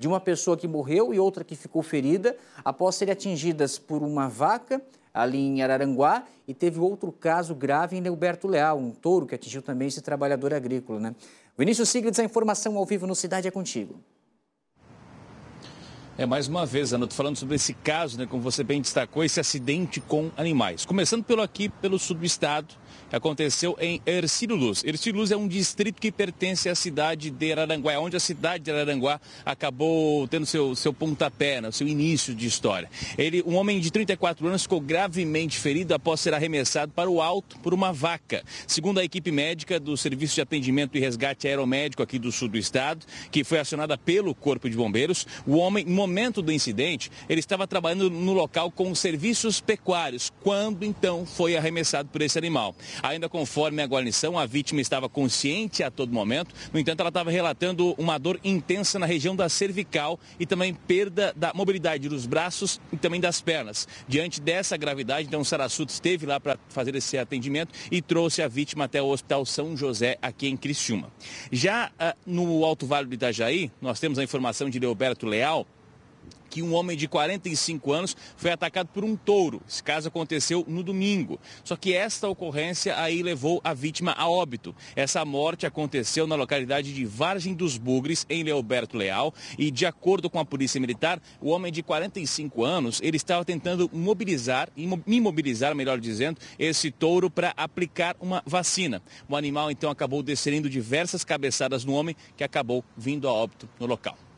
de uma pessoa que morreu e outra que ficou ferida após serem atingidas por uma vaca ali em Araranguá e teve outro caso grave em Neuberto Leal, um touro que atingiu também esse trabalhador agrícola. Né? Vinícius Sigrids a informação ao vivo no Cidade é Contigo. É, mais uma vez, Ana, estou falando sobre esse caso, né, como você bem destacou, esse acidente com animais. Começando pelo aqui, pelo sul do estado, aconteceu em Ercílio Luz. Ercílio Luz é um distrito que pertence à cidade de Araranguá, é onde a cidade de Araranguá acabou tendo seu, seu pontapé, né, seu início de história. Ele, um homem de 34 anos ficou gravemente ferido após ser arremessado para o alto por uma vaca. Segundo a equipe médica do Serviço de Atendimento e Resgate Aeromédico aqui do sul do estado, que foi acionada pelo Corpo de Bombeiros, o homem momento do incidente, ele estava trabalhando no local com serviços pecuários, quando então foi arremessado por esse animal. Ainda conforme a guarnição, a vítima estava consciente a todo momento, no entanto, ela estava relatando uma dor intensa na região da cervical e também perda da mobilidade dos braços e também das pernas. Diante dessa gravidade, então, o Sarassuto esteve lá para fazer esse atendimento e trouxe a vítima até o Hospital São José, aqui em Criciúma. Já uh, no Alto Vale do Itajaí, nós temos a informação de Leoberto Leal, que um homem de 45 anos foi atacado por um touro. Esse caso aconteceu no domingo. Só que esta ocorrência aí levou a vítima a óbito. Essa morte aconteceu na localidade de Vargem dos Bugres, em Leoberto Leal, e de acordo com a Polícia Militar, o homem de 45 anos, ele estava tentando mobilizar, imobilizar, melhor dizendo, esse touro para aplicar uma vacina. O animal então acabou descendo diversas cabeçadas no homem que acabou vindo a óbito no local.